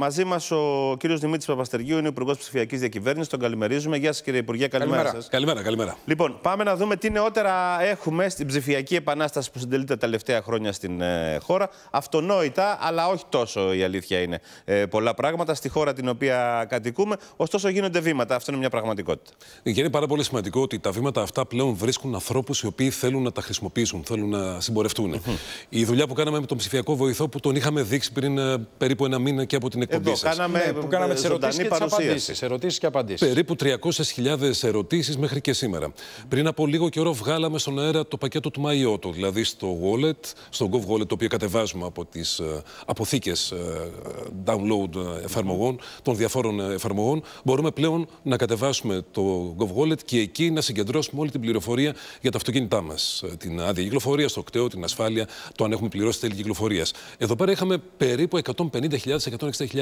Μαζί μας ο κύριος Δημήτρης Παπαστεργίου είναι Υπουργός Ψηφιακής Διακυβέρνησης. Τον καλημερίζουμε. Γεια σας, κύριε Υπουργέ. Καλημέρα, καλημέρα σας. Καλημέρα, καλημέρα. Λοιπόν, πάμε να δούμε τι νεότερα έχουμε στην ψηφιακή επανάσταση που συντελείται τα τελευταία χρόνια στην ε, χώρα. Αυτονόητα, αλλά όχι τόσο η αλήθεια είναι. Ε, πολλά πράγματα στη χώρα την οποία κατοικούμε. Ωστόσο, γίνονται βήματα. Αυτό είναι μια πραγματικότητα. Και είναι πάρα πολύ σημαντικό ότι τα βήματα αυτά πλέον βρίσκουν ανθρώπους οι οποίοι θέλουν να τα χρησιμοποιήσουν, θέλουν να συμπορευτούν. Mm -hmm. Η δουλειά που κάναμε με τον ψηφιακό βοηθό που τον είχαμε δείξει πριν ε, περίπου ένα μήνα και από την εκπομπή σας. Κάναμε, ναι, που κάναμε τις ε, ερωτήσεις και τις απαντήσει. και απαντήσεις. Περίπου 300.000 ερωτήσεις μέχρι και σήμερα. Πριν από λίγο καιρό βγάλαμε στον αέρα το πακέτο του Μαϊότο, δηλαδή στο wallet, στο Gov Wallet, το οποίο κατεβάζουμε από τις ε, αποθήκες ε, download εφαρμογών, των διαφόρων εφαρμογών. Μπορούμε πλέον να κατεβάσουμε το Gov Wallet και εκεί να συγκεντρώσουμε όλη την πληροφορία για τα αυτοκίνητά μας. Την άδεια κυκλοφορίας, το κτέο, την ασφάλεια, το αν έχουμε πληρώσει τέλη κυκλοφορίας. Εδώ πέρα είχαμε περίπου 150.000-160.000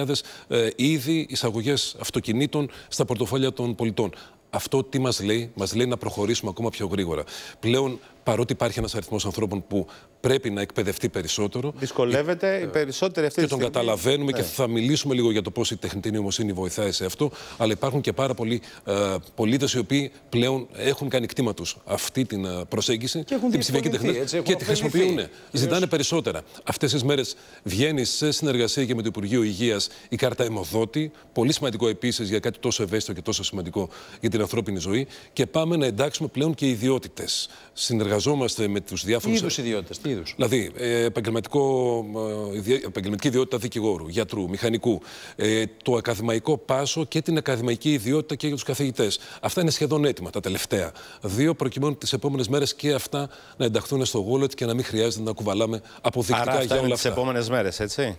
ήδη ε, εισαγωγές αυτοκινήτων στα πορτοφόλια των πολιτών. Αυτό τι μας λέει, μας λέει να προχωρήσουμε ακόμα πιο γρήγορα. Πλέον παρότι υπάρχει ένας αριθμός ανθρώπων που πρέπει να εκπαιδευτεί περισσότερο. Δυσκολεύεται ε, οι περισσότεροι αυτή και τη Και τον καταλαβαίνουμε ναι. και θα μιλήσουμε λίγο για το πώς η τεχνητή νοημοσύνη βοηθάει σε αυτό. Αλλά υπάρχουν και πάρα πολλοί ε, πολίτες οι οποίοι πλέον έχουν κάνει κτήμα τους αυτή την ε, προσέγγιση, και έχουν την ψηφιακή τεχνητή. και τη χρησιμοποιούν. Ζητάνε περισσότερα. Αυτές τις μέρες βγαίνει σε συνεργασία και με το Υπουργείο Υγείας η κάρτα αιμοδότη. Πολύ σημαντικό επίσης για κάτι τόσο ευαίσθητο και τόσο σημαντικό για την ανθρώπινη ζωή. Και πάμε να εντάξουμε πλέον και ιδιότητες. Συνεργασία συνεργαζόμαστε με τους διάφορους. Τι είδους ιδιότητες, τι είδους. Δηλαδή, ε, επαγγελματικό, ε, επαγγελματική ιδιότητα δικηγόρου, γιατρού, μηχανικού, ε, το ακαδημαϊκό πάσο και την ακαδημαϊκή ιδιότητα και για τους καθηγητές. Αυτά είναι σχεδόν έτοιμα τα τελευταία. Δύο προκειμένου τις επόμενες μέρες και αυτά να ενταχθούν στο wallet και να μην χρειάζεται να κουβαλάμε αποδεικτικά Άρα, αυτά για όλα Τι επόμενες μέρες, έτσι.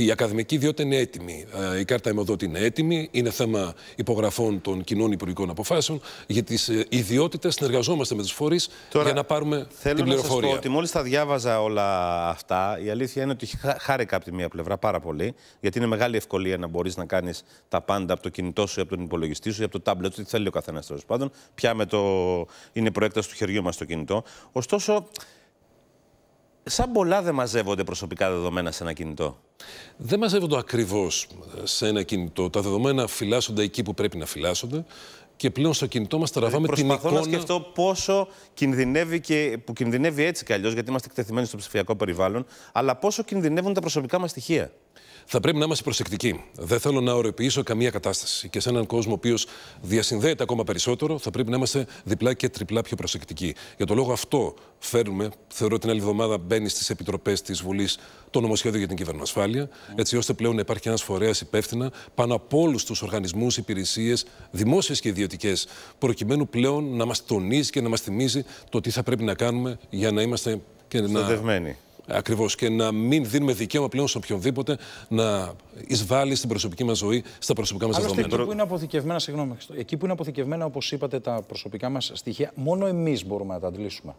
Η ακαδημαϊκή ιδιότητα είναι έτοιμη. Η κάρτα αιμοδότη είναι έτοιμη. Είναι θέμα υπογραφών των κοινών υπουργικών αποφάσεων. Για τις ιδιότητες συνεργαζόμαστε με τους φορείς για να πάρουμε. Θέλω την πληροφορία. Θέλω να σας πω ότι μόλις τα διάβαζα όλα αυτά, η αλήθεια είναι ότι χάρηκα από τη μία πλευρά πάρα πολύ, γιατί είναι μεγάλη ευκολία να μπορείς να κάνεις τα πάντα από το κινητό σου, ή από τον υπολογιστή σου, ή από το τάμπλετ σου, τι θέλει ο καθένας τέλος πάντων. Πια με το... είναι προέκταση του χεριού μας το κινητό. Ωστόσο, σαν πολλά δεν μαζεύονται προσωπικά δεδομένα σε ένα κινητό. Δεν μαζεύονται ακριβώς ε, σε ένα κινητό. Τα δεδομένα φυλάσσονται εκεί που πρέπει να φυλάσσονται και πλέον στο κινητό μας τραβάμε την εικόνα. Προσπαθώ να σκεφτώ πόσο κινδυνεύει και που κινδυνεύει έτσι κι αλλιώς, γιατί είμαστε εκτεθειμένοι στο ψηφιακό περιβάλλον, αλλά πόσο κινδυνεύουν τα προσωπικά μας στοιχεία. Θα πρέπει να είμαστε προσεκτικοί. Δεν θέλω να ωρεοποιήσω καμία κατάσταση. Και σε έναν κόσμο ο οποίος διασυνδέεται ακόμα περισσότερο, θα πρέπει να είμαστε διπλά και τριπλά πιο προσεκτικοί. Για το λόγο αυτό φέρνουμε, θεωρώ ότι την άλλη εβδομάδα μπαίνει στις επιτροπές της Βουλής το νομοσχέδιο για την κυβερνοασφάλεια, έτσι ώστε πλέον να υπάρχει ένας φορέας υπεύθυνα πάνω από όλους τους οργανισμούς, υπηρεσίες, δημόσιες και ιδιωτικές, προκειμένου πλέον να μας τονίζει και να μας θυμίζει το τι θα πρέπει να κάνουμε για να είμαστε και να. Ακριβώς. Και να μην δίνουμε δικαίωμα πλέον σε οποιονδήποτε να εισβάλλει στην προσωπική μας ζωή, στα προσωπικά μας δεδομένα. Εκεί που είναι αποθηκευμένα, συγγνώμη, εκεί που είναι αποθηκευμένα, όπως είπατε, τα προσωπικά μας στοιχεία, μόνο εμείς μπορούμε να τα αντλήσουμε.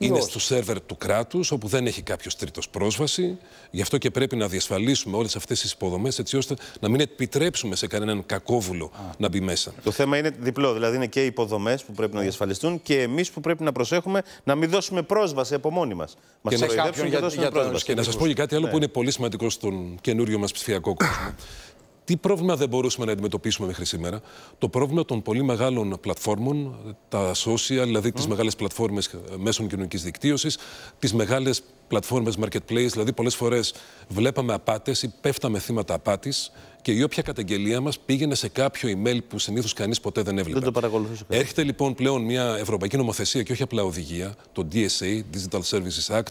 Είναι στο σερβερ του κράτους, όπου δεν έχει κάποιος τρίτος πρόσβαση. Γι' αυτό και πρέπει να διασφαλίσουμε όλες αυτές τις υποδομές, έτσι ώστε να μην επιτρέψουμε σε κανέναν κακόβουλο να μπει μέσα. Το θέμα είναι διπλό. Δηλαδή, είναι και οι υποδομές που πρέπει να διασφαλιστούν και εμείς που πρέπει να προσέχουμε να μην δώσουμε πρόσβαση από μόνοι μας. Μας και, και να σας πω και κάτι άλλο ναι. που είναι πολύ σημαντικό στον καινούριο μας ψηφιακό κόσμο. Τι πρόβλημα δεν μπορούσαμε να αντιμετωπίσουμε μέχρι σήμερα. Το πρόβλημα των πολύ μεγάλων πλατφόρμων, τα social, δηλαδή mm. τις μεγάλες πλατφόρμες ε, μέσων κοινωνικής δικτύωσης, τις μεγάλες πλατφόρμες marketplace, δηλαδή πολλές φορές βλέπαμε απάτες ή πέφταμε θύματα απάτης και η όποια καταγγελία μας πήγαινε σε κάποιο email που συνήθως κανείς ποτέ δεν έβλεπε. Δεν το παρακολουθούσε. Έρχεται λοιπόν πλέον μια ευρωπαϊκή νομοθεσία και όχι απλά οδηγία, το DSA, Digital Services Act,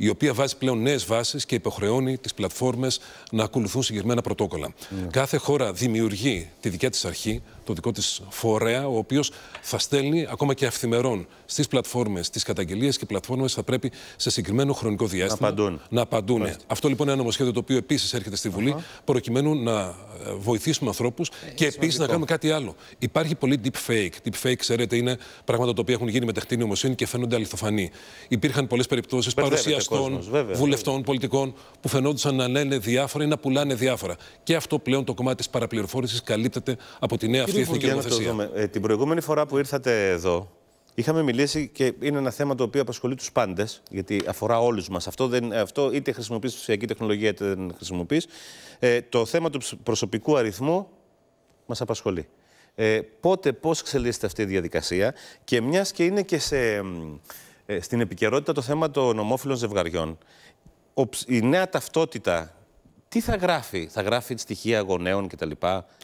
η οποία βάζει πλέον νέες βάσεις και υποχρεώνει τις πλατφόρμες να ακολουθούν συγκεκριμένα πρωτόκολλα. Ναι. Κάθε χώρα δημιουργεί τη δικιά της αρχή, το δικό της φορέα, ο οποίος θα στέλνει ακόμα και αυθημερών στις πλατφόρμες τι καταγγελίες και οι πλατφόρμες θα πρέπει σε συγκεκριμένο χρονικό διάστημα να απαντούν. Να απαντούν. Αυτό λοιπόν είναι ένα νομοσχέδιο το οποίο επίσης έρχεται στη Βουλή, uh -huh. προκειμένου να ε, βοηθήσουμε ανθρώπους ε, και επίσης να κάνουμε κάτι άλλο. Υπάρχει πολύ deep fake. Deep fake, ξέρετε, είναι πράγματα τα οποία έχουν γίνει με τεχνητή νοημοσύνη και φαίνονται αληθοφανή. Υπήρχαν πολλές περιπτώσεις παρουσιαστών, κόσμος, βέβαια, βουλευτών, βέβαια. πολιτικών που φαινόντουσαν να λένε διάφορα ή να πουλάνε διάφορα. Και αυτό πλέον το κομμάτι της παραπληροφόρησης καλύπτεται από τη νέα αυτή ε, την προηγούμενη φορά που ήρθατε εδώ, είχαμε μιλήσει και είναι ένα θέμα το οποίο απασχολεί τους πάντες, γιατί αφορά όλους μας. Αυτό, αυτό είτε χρησιμοποιείς ψηφιακή τεχνολογία είτε δεν χρησιμοποιείς. Ε, το θέμα του προσωπικού αριθμού μας απασχολεί. Ε, πότε, πώς εξελίσσεται αυτή η διαδικασία και μιας και είναι και σε, ε, στην επικαιρότητα το θέμα των ομόφυλων ζευγαριών. η νέα ταυτότητα τι θα γράφει, θα γράφει στοιχεία γονέων κτλ.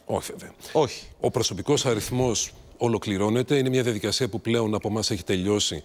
Όχι, βέβαια. Όχι. Ο προσωπικός αριθμός ολοκληρώνεται. Είναι μια διαδικασία που πλέον από εμάς έχει τελειώσει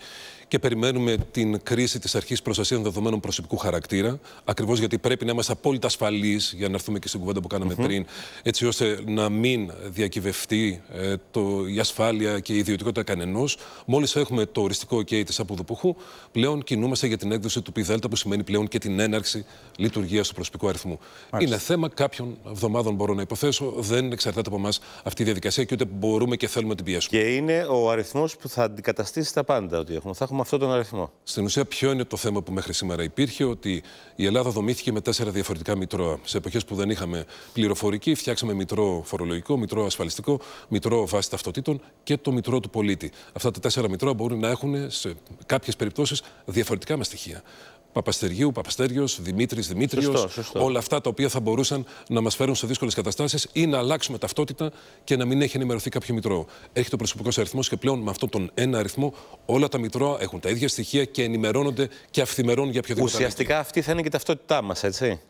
και περιμένουμε την κρίση της αρχής προστασίας δεδομένων προσωπικού χαρακτήρα. Ακριβώς γιατί πρέπει να είμαστε απόλυτα ασφαλείς, για να έρθουμε και στην κουβέντα που κάναμε mm -hmm. πριν, έτσι ώστε να μην διακυβευτεί ε, το, η ασφάλεια και η ιδιωτικότητα κανενός. Μόλις έχουμε το οριστικό OK της Αποδοπούχου, πλέον κινούμαστε για την έκδοση του ΠΔ, που σημαίνει πλέον και την έναρξη λειτουργίας του προσωπικού αριθμού. Είναι θέμα κάποιων εβδομάδων, μπορώ να υποθέσω. Δεν εξαρτάται από εμάς αυτή η διαδικασία και ούτε μπορούμε και θέλουμε και είναι ο αριθμός που θα αντικαταστήσει τα πάντα. Ότι έχουμε. Θα έχουμε αυτό τον αριθμό. Στην ουσία, ποιο είναι το θέμα που μέχρι σήμερα υπήρχε, ότι η Ελλάδα δομήθηκε με τέσσερα διαφορετικά μητρώα. Σε εποχές που δεν είχαμε πληροφορική, φτιάξαμε μητρό φορολογικό, μητρό ασφαλιστικό, μητρό βάση ταυτοτήτων και το μητρό του πολίτη. Αυτά τα τέσσερα μητρώα μπορούν να έχουν σε κάποιες περιπτώσεις διαφορετικά με στοιχεία. Παπαστεριού, Παπαστέριος, Δημήτρης, Δημήτριος. Όλα αυτά τα οποία θα μπορούσαν να μας φέρουν σε δύσκολες καταστάσεις ή να αλλάξουμε ταυτότητα και να μην έχει ενημερωθεί κάποιο μητρό. Έχει το προσωπικό αριθμός και πλέον με αυτόν τον ένα αριθμό όλα τα μητρώα έχουν τα ίδια στοιχεία και ενημερώνονται και αυθημερώνουν για οποιοδήποτε. Ουσιαστικά αριθμό. αυτή θα είναι και η ταυτότητά μας, έτσι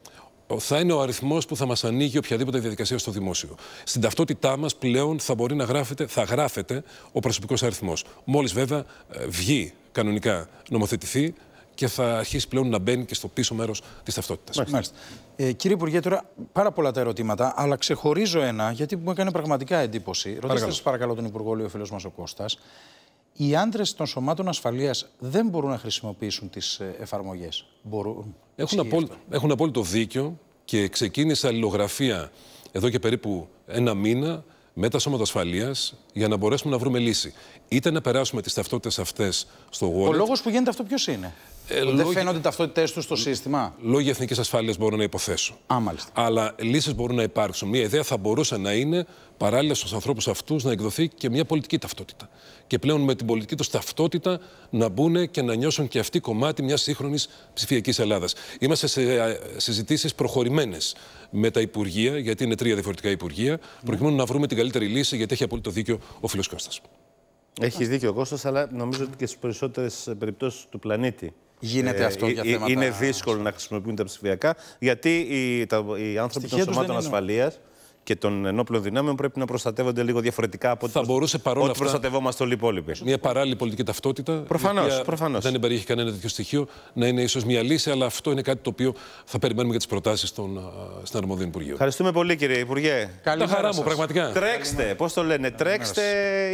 θα είναι ο αριθμός που θα μας ανοίγει οποιαδήποτε διαδικασία στο δημόσιο. Στην ταυτότητά μας πλέον θα μπορεί να γράφεται, θα γράφεται ο προσωπικός αριθμός. Μόλις βέβαια ε, βγει κανονικά νομοθετηθεί και θα αρχίσει πλέον να μπαίνει και στο πίσω μέρος της ταυτότητας. Ε, κύριε Υπουργέ, τώρα πάρα πολλά τα ερωτήματα, αλλά ξεχωρίζω ένα γιατί μου έκανε πραγματικά εντύπωση. Ρωτήστε σας παρακαλώ τον Υπουργό, λέει ο φίλος μας ο Κώστας. Οι άντρες των σωμάτων ασφαλείας δεν μπορούν να χρησιμοποιήσουν τις ε, εφαρμογές. Μπορούν. Έχουν, Έχουν απόλυτο δίκιο και ξεκίνησε αλληλογραφία εδώ και περίπου ένα μήνα με τα σώματα ασφαλείας για να μπορέσουμε να βρούμε λύση. Είτε να περάσουμε τις ταυτότητες αυτές στο wallet. Ο λόγος που γίνεται αυτό ποιος είναι. Ε, λόγι... Δεν φαίνονται οι ταυτότητές τους στο σύστημα. Λόγια εθνικής ασφάλειας μπορώ να υποθέσω. Α, μάλιστα. Αλλά λύσεις μπορούν να υπάρξουν. Μια ιδέα θα μπορούσε να είναι παράλληλα στους ανθρώπους αυτούς να εκδοθεί και μια πολιτική ταυτότητα. Και πλέον με την πολιτική τους ταυτότητα να μπουν και να νιώσουν και αυτοί κομμάτι μιας σύγχρονης ψηφιακής Ελλάδας. Είμαστε σε ε, συζητήσεις προχωρημένες με τα Υπουργεία, γιατί είναι τρία διαφορετικά Υπουργεία, προκειμένου να βρούμε την μεγαλύτερη λύση, γιατί έχει απόλυτο δίκιο ο φίλος Κώστας. Έχει δίκιο ο Κώστας, αλλά νομίζω ότι και στις περισσότερες περιπτώσεις του πλανήτη. Γίνεται ε, αυτό για ε, ε, θέματα... Είναι δύσκολο να χρησιμοποιούν τα ψηφιακά, γιατί οι, τα, οι άνθρωποι των σωμάτων ασφαλείας και των ενόπλων δυνάμεων πρέπει να προστατεύονται λίγο διαφορετικά από ό,τι μπορούσε, προστατευόμαστε όλοι οι υπόλοιποι. Μια παράλληλη πολιτική ταυτότητα. Προφανώς. Προφανώς. Δεν υπερήχε κανένα τέτοιο στοιχείο να είναι ίσως μια λύση, αλλά αυτό είναι κάτι το οποίο θα περιμένουμε για τις προτάσεις των συναρμοδίων Υπουργείων. Ευχαριστούμε πολύ, κύριε Υπουργέ. Καλή χαρά μου, πραγματικά. Τρέξτε, πώς το λένε, τρέξτε.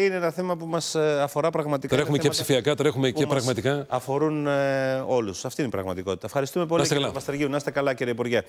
Είναι ένα θέμα που μας ε, αφορά πραγματικά. Τρέχουμε και ψηφιακά, τρέχουμε και πραγματικά. Αφορούν ε, όλους. Αυτή είναι η πραγματικότητα. Ευχαριστούμε πολύ, κύριε Παστεργίου. Να είστε καλά, κύριε Υπουργέ.